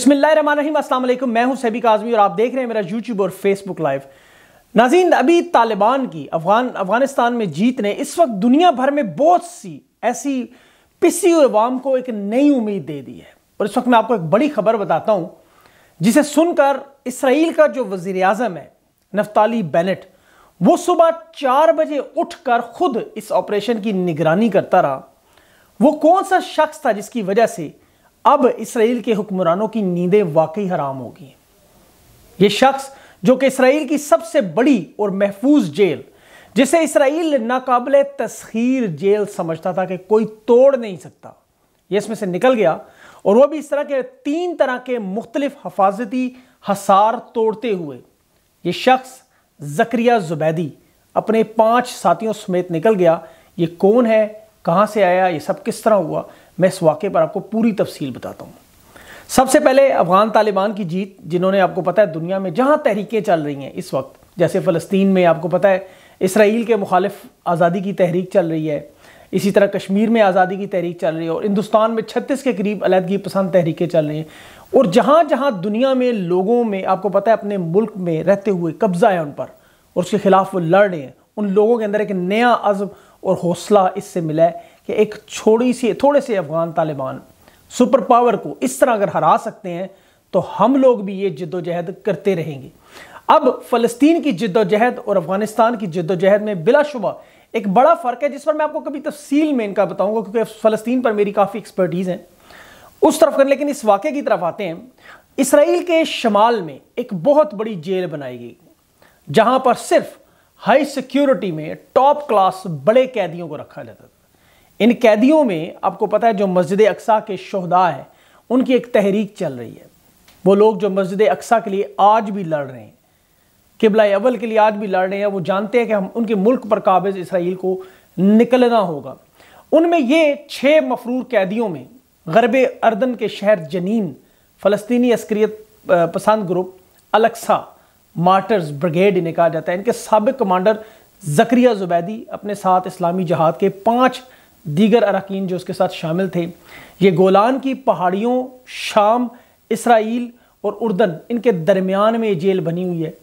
बिस्मिल्लाम असलम मैं हूं सैबिक आजमी और आप देख रहे हैं मेरा यूट्यूब और फेसबुक लाइव नाजीन अभी तालिबान की अफगान अफगानिस्तान में जीत ने इस वक्त दुनिया भर में बहुत सी ऐसी पिसी अवाम को एक नई उम्मीद दे दी है और इस वक्त मैं आपको एक बड़ी खबर बताता हूँ जिसे सुनकर इसराइल का जो वजीर अजम है नफ्ताली बैनट वो सुबह चार बजे उठकर खुद इस ऑपरेशन की निगरानी करता रहा वो कौन सा शख्स था जिसकी वजह से अब इसराइल के हुक्मरानों की नींदें वाकई हराम होगी ये शख्स जो कि इसराइल की सबसे बड़ी और महफूज जेल जिसे इसराइल नाकबिल तस्खीर जेल समझता था कि कोई तोड़ नहीं सकता ये इसमें से निकल गया और वह भी इस तरह के तीन तरह के मुख्तलिफ हफाजती हसार तोड़ते हुए ये शख्स जक्रिया जुबैदी अपने पांच साथियों समेत निकल गया ये कौन है कहाँ से आया ये सब किस तरह हुआ मैं इस वाक़े पर आपको पूरी तफसील बताता हूँ सबसे पहले अफ़गान तालिबान की जीत जिन्होंने आपको पता है दुनिया में जहाँ तहरीकें चल रही हैं इस वक्त जैसे फ़लस्तीन में आपको पता है इसराइल के मुखालिफ आज़ादी की तहरीक चल रही है इसी तरह कश्मीर में आज़ादी की तहरीक चल रही है और हिंदुस्तान में छत्तीस के करीब अलहदगी पसंद तहरीकें चल रही हैं और जहाँ जहाँ दुनिया में लोगों में आपको पता है अपने मुल्क में रहते हुए कब्ज़ा है उन पर और उसके ख़िलाफ़ वो लड़ रहे हैं उन लोगों के अंदर एक नया अज़ और हौसला इससे मिला है कि एक छोड़ी सी थोड़े से अफगान तालिबान सुपर पावर को इस तरह अगर हरा सकते हैं तो हम लोग भी ये जद्दोजहद करते रहेंगे अब फ़लस्तीन की जद्दोजहद और अफगानिस्तान की जद्दोजहद में बिलाशुबा एक बड़ा फ़र्क है जिस पर मैं आपको कभी तफसील में इनका बताऊंगा क्योंकि फ़लस्तीन पर मेरी काफ़ी एक्सपर्टीज़ हैं उस तरफ कर लेकिन इस वाक़े की तरफ आते हैं इसराइल के शमाल में एक बहुत बड़ी जेल बनाई गई जहां पर सिर्फ हाई सिक्योरिटी में टॉप क्लास बड़े कैदियों को रखा जाता था इन कैदियों में आपको पता है जो मस्जिद अक्सा के शहदा है उनकी एक तहरीक चल रही है वो लोग जो मस्जिद अक्सा के लिए आज भी लड़ रहे हैं किबला अव्वल के लिए आज भी लड़ रहे हैं वो जानते हैं कि हम उनके मुल्क पर काबिज इसराइल को निकलना होगा उनमें ये छः मफरूर कैदियों में गरब अर्दन के शहर जनीन फ़लस्तनी अस्क्रियत पसंद ग्रुप अलक्सा मार्टर्स ब्रिगेड इन्हें कहा जाता है इनके सबक कमांडर जक्रिया जुबैदी अपने साथ इस्लामी जहाद के पाँच दीगर अरकान जो उसके साथ शामिल थे ये गोलान की पहाड़ियों शाम इसराइल और उर्दन इनके दरमियान में ये जेल बनी हुई है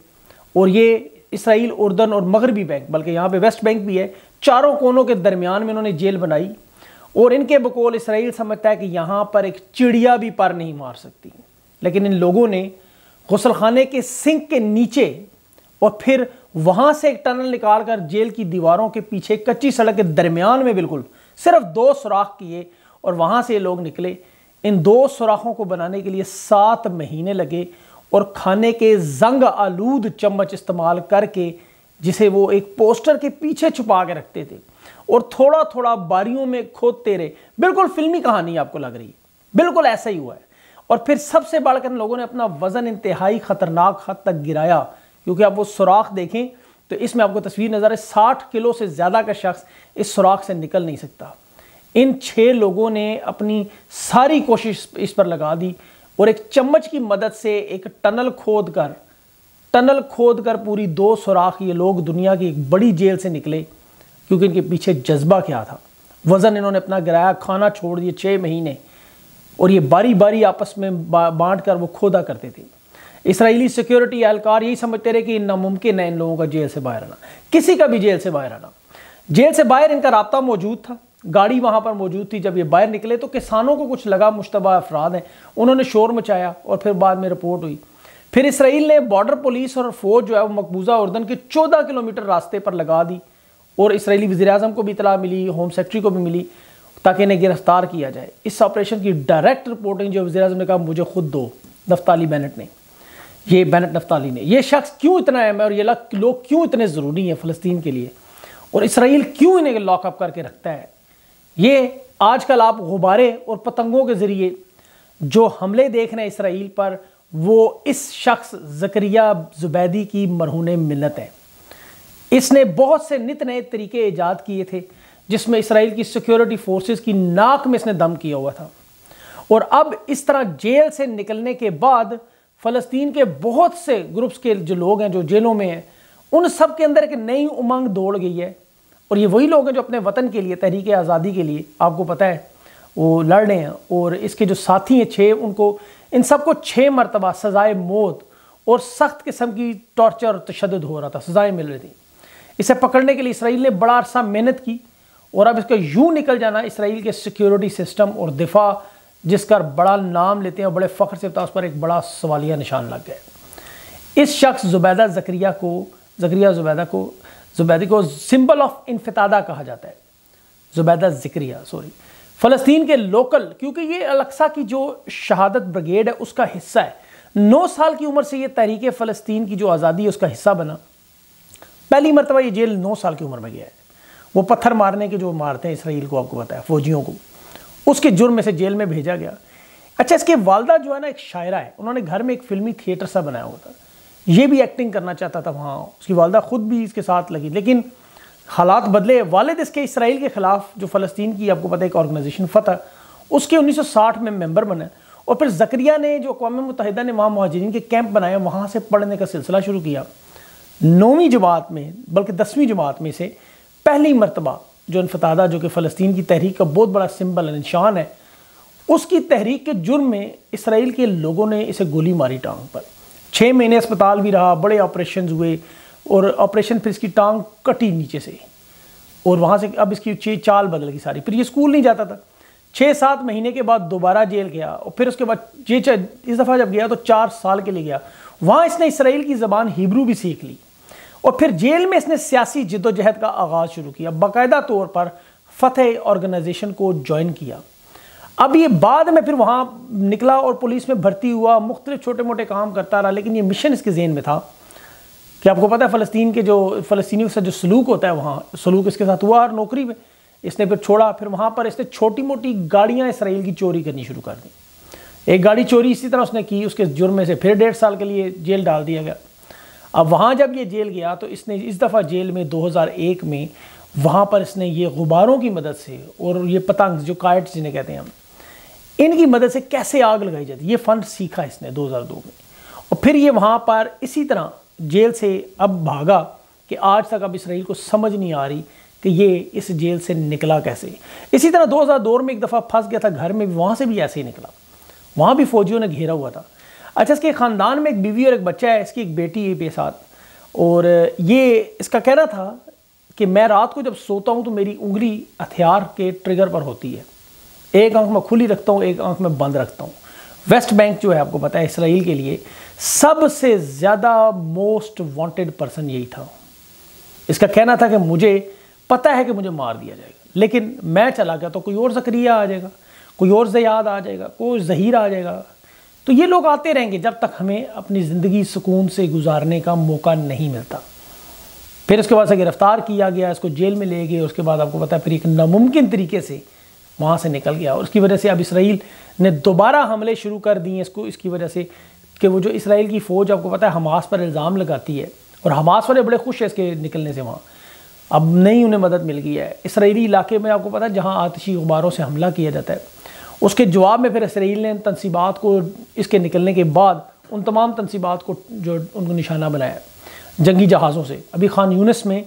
और ये इसराइल उर्दन और मगरबी बैंक बल्कि यहाँ पे वेस्ट बैंक भी है चारों कोनों के दरमियान में इन्होंने जेल बनाई और इनके बकौल इसराइल समझता है कि यहाँ पर एक चिड़िया भी पर नहीं मार सकती लेकिन इन लोगों ने गसलखाने के सिंक के नीचे और फिर वहाँ से एक टनल निकाल कर जेल की दीवारों के पीछे कच्ची सड़क के दरमियान में बिल्कुल सिर्फ दो सुराख किए और वहाँ से ये लोग निकले इन दो सुराखों को बनाने के लिए सात महीने लगे और खाने के जंग आलूद चम्मच इस्तेमाल करके जिसे वो एक पोस्टर के पीछे छुपा के रखते थे और थोड़ा थोड़ा बारियों में खोदते रहे बिल्कुल फिल्मी कहानी आपको लग रही है बिल्कुल ऐसा ही हुआ है और फिर सबसे बढ़कर लोगों ने अपना वज़न इंतहाई ख़तरनाक हद तक गिराया क्योंकि आप वो सुराख देखें तो इसमें आपको तस्वीर नज़र है साठ किलो से ज़्यादा का शख्स इस सुराख से निकल नहीं सकता इन छः लोगों ने अपनी सारी कोशिश इस पर लगा दी और एक चम्मच की मदद से एक टनल खोद कर टनल खोद कर पूरी दो सुराख ये लोग दुनिया की एक बड़ी जेल से निकले क्योंकि इनके पीछे जज्बा क्या था वज़न इन्होंने अपना गिराया खाना छोड़ दिए छः महीने और ये बारी बारी आपस में बांट कर वो खोदा करते थे इसराइली सिक्योरिटी एहलकार यही समझते रहे कि नामुमकिन है इन लोगों का जेल से बाहर आना किसी का भी जेल से बाहर आना जेल से बाहर इनका रबता मौजूद था गाड़ी वहाँ पर मौजूद थी जब ये बाहर निकले तो किसानों को कुछ लगा मुशतबा अफराद हैं उन्होंने शोर मचाया और फिर बाद में रिपोर्ट हुई फिर इसराइल ने बॉर्डर पुलिस और फौज जो है वो मकबूजा उर्दन के चौदह किलोमीटर रास्ते पर लगा दी और इसराइली वजी अजम को भी इतला मिली होम सेक्रेटरी को भी मिली ताकि इन्हें गिरफ्तार किया जाए इस ऑपरेशन की डायरेक्ट रिपोर्टिंग जो वजी अजम ने कहा मुझे खुद दो नफ्ताली बैनट ने ये बैनट नफ्ताली ने यह शख्स क्यों इतना अहम है और ये लोग क्यों इतने ज़रूरी हैं फ़लस्तीन के लिए और इसराइल क्यों इन्हें लॉकअप करके रखता है ये आजकल आप गुब्बारे और पतंगों के ज़रिए जो हमले देख रहे हैं इसराइल पर वो इस शख्स जकरिया जुबैदी की मरहून मिलत है इसने बहुत से नित नए तरीके ईजाद किए थे जिसमें इसराइल की सिक्योरिटी फोर्सेस की नाक में इसने दम किया हुआ था और अब इस तरह जेल से निकलने के बाद फ़लस्तीन के बहुत से ग्रुप्स के जो लोग हैं जो जेलों में हैं उन सब के अंदर एक नई उमंग दौड़ गई है और ये वही लोग हैं जो अपने वतन के लिए तहरीक आज़ादी के लिए आपको पता है वो लड़ रहे हैं और इसके जो साथी हैं छः उनको इन सबको छः मरतबा सज़ाए मौत और सख्त किस्म की टॉर्चर और तशद हो रहा था सज़ाएँ मिल रही थी इसे पकड़ने के लिए इसराइल ने बड़ा अरसा मेहनत की और अब इसका यूँ निकल जाना इसराइल के सिक्योरिटी सिस्टम और दिफा जिसका बड़ा नाम लेते हैं बड़े फ़ख्र से उस पर एक बड़ा सवालिया निशान लग गया इस शख्स जुबैदा जक्रिया को जक्रिया जुबैदा को जुबैदी को सिंबल ऑफ इनफतादा कहा जाता है जुबैदा जिक्रिया सॉरी फ़लस्तीन के लोकल क्योंकि ये अलक्सा की जो शहादत ब्रिगेड है उसका हिस्सा है नौ साल की उम्र से ये तहरीक फ़लस्तीन की जो आज़ादी है उसका हिस्सा बना पहली मरतबा ये जेल नौ साल की उम्र में गया है वो पत्थर मारने के जो मारते हैं इसराइल को आपको बताया फ़ौजियों को उसके जुर्म से जेल में भेजा गया अच्छा इसके वालदा जो है ना एक शायरा है उन्होंने घर में एक फिल्मी थिएटर सा बनाया हुआ था ये भी एक्टिंग करना चाहता था वहाँ उसकी वालदा ख़ुद भी इसके साथ लगी लेकिन हालात बदले वालद इसके इसराइल के ख़िलाफ़ जो फ़लस्तीन की आपको पता है एक ऑर्गेनाइजेशन फ़तह उसके 1960 में मेंबर बने और फिर जकरिया ने जो अकवा मुतहदा ने वहाँ महाजरीन के कैंप बनाए वहाँ से पढ़ने का सिलसिला शुरू किया नौवीं जमात में बल्कि दसवीं जमात में से पहली मरतबा जो इनफतादा जो कि फ़लस्तीन की तहरीक का बहुत बड़ा है निशान है उसकी तहरीक के जुर्म में इसराइल के लोगों ने इसे गोली मारी टांग पर छः महीने अस्पताल भी रहा बड़े ऑपरेशन हुए और ऑपरेशन फिर इसकी टांग कटी नीचे से और वहाँ से अब इसकी चाल बदल गई सारी फिर ये स्कूल नहीं जाता था छः सात महीने के बाद दोबारा जेल गया और फिर उसके बाद जे इस दफ़ा जब गया तो चार साल के लिए गया वहाँ इसने इसराइल की ज़बान हिब्रू भी सीख ली और फिर जेल में इसने सियासी जिदोजहद का आगाज़ शुरू किया बाकायदा तौर पर फतेह ऑर्गेनाइजेशन को ज्वाइन किया अब ये बाद में फिर वहाँ निकला और पुलिस में भर्ती हुआ मुख्तलिफ छोटे मोटे काम करता रहा लेकिन ये मिशन इसके जेन में था कि आपको पता है फ़लस्तीन के जो फ़लस्तियों के साथ जो सलूक होता है वहाँ सलूक इसके साथ हुआ और नौकरी में इसने फिर छोड़ा फिर वहाँ पर इसने छोटी मोटी गाड़ियाँ इसराइल की चोरी करनी शुरू कर दी एक गाड़ी चोरी इसी तरह उसने की उसके जुर्मे से फिर डेढ़ साल के लिए जेल डाल दिया गया अब वहाँ जब ये जेल गया तो इसने इस दफ़ा जेल में 2001 में वहाँ पर इसने ये गुब्बारों की मदद से और ये पतंग जो काइट्स जिन्हें कहते हैं हम इनकी मदद से कैसे आग लगाई जाती ये फ़न सीखा इसने 2002 में और फिर ये वहाँ पर इसी तरह जेल से अब भागा कि आज तक अब इसराइल को समझ नहीं आ रही कि ये इस जेल से निकला कैसे इसी तरह 2002 में एक दफ़ा फंस गया था घर में भी वहाँ से भी ऐसे ही निकला वहाँ भी फौजियों ने घेरा हुआ था अच्छा इसके ख़ानदान में एक बीवी और एक बच्चा है इसकी एक बेटी है मेरे साथ और ये इसका कहना था कि मैं रात को जब सोता हूँ तो मेरी उंगली हथियार के ट्रिगर पर होती है एक आंख में खुली रखता हूँ एक आंख में बंद रखता हूँ वेस्ट बैंक जो है आपको पता है इसराइल के लिए सबसे ज़्यादा मोस्ट वांटेड पर्सन यही था इसका कहना था कि मुझे पता है कि मुझे मार दिया जाएगा लेकिन मैं चला गया तो कोई और जक्रिया आ जाएगा कोई और जयाद आ जाएगा कोई जहीर आ जाएगा तो ये लोग आते रहेंगे जब तक हमें अपनी ज़िंदगी सुकून से गुजारने का मौका नहीं मिलता फिर उसके बाद से गिरफ़्तार किया गया इसको जेल में ले गए उसके बाद आपको पता है फिर एक नामुमकिन तरीके से वहाँ से निकल गया और उसकी वजह से अब इसराइल ने दोबारा हमले शुरू कर दिए इसको इसकी वजह से कि वो जो इसराइल की फ़ौज आपको पता है हमास पर इल्ज़ाम लगाती है और हमास वाले बड़े खुश हैं इसके निकलने से वहाँ अब नहीं उन्हें मदद मिल गई है इसराइली इलाके में आपको पता है जहाँ आतशी अखबारों से हमला किया जाता है उसके जवाब में फिर इसराइल ने तनसीबात को इसके निकलने के बाद उन तमाम तनसीबात को जो उनको निशाना बनाया जंगी जहाज़ों से अभी खान यूनस में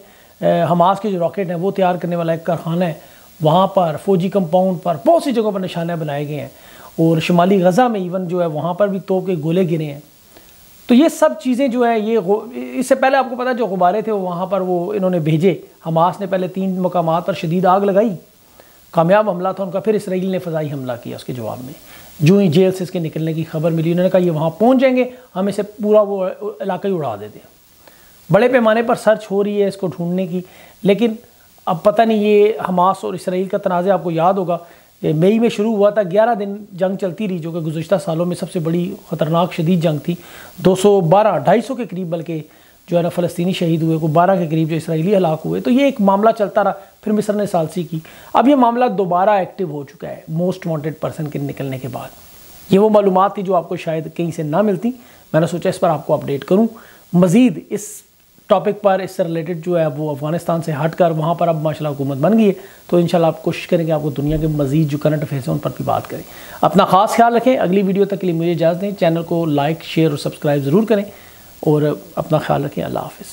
हमास के जो रॉकेट हैं वो तैयार करने वाला एक कारखाना है वहाँ पर फौजी कंपाउंड पर बहुत सी जगहों पर निशाने बनाए गए हैं और शुमाली गज़ा में इवन जो है वहाँ पर भी तोप के गोले गिरे हैं तो ये सब चीज़ें जो है ये इससे पहले आपको पता जो गुब्बारे थे वो वहाँ पर वो इन्होंने भेजे हमास ने पहले तीन मकाम पर शदीद आग लगाई कामयाब हमला था उनका फिर इसराइल ने फ़जाई हमला किया उसके जवाब में जो ही जेल से इसके निकलने की खबर मिली उन्होंने कहा ये वहाँ पहुँच जाएंगे हम इसे पूरा वो इलाका ही उड़ा देते हैं बड़े पैमाने पर सर्च हो रही है इसको ढूंढने की लेकिन अब पता नहीं ये हमास और इसराइल का तनाज़ आपको याद होगा मई में शुरू हुआ था ग्यारह दिन जंग चलती रही जो कि गुजशत सालों में सबसे बड़ी ख़तरनाक शदीद जंग थी दो सौ बारह ढाई सौ के करीब बल्कि जो है ना फ़लस्तनी शहीद हुए को बारह के करीब जो इसराइली हलाक हुए तो ये एक मामला चलता रहा फिर मिस्र ने सालसी की अब ये मामला दोबारा एक्टिव हो चुका है मोस्ट वांटेड पर्सन के निकलने के बाद ये वो मालूम थी जो आपको शायद कहीं से ना मिलती मैंने सोचा इस पर आपको अपडेट करूँ मज़ीद इस टॉपिक पर इससे रिलेटेड जो है वो अफगानिस्तान से हट कर वहाँ पर अब माशा हुकूमत बन गई है तो इनशाला आप कोशिश करेंगे आपको दुनिया के मजीद जो करंट अफेयर्स हैं उन पर भी बात करें अपना खास ख्याल रखें अगली वीडियो तक के लिए मुझे इजाज़त दें चैनल को लाइक शेयर और सब्सक्राइब ज़रूर करें और अपना ख्याल रखें अल्लाह हाफ़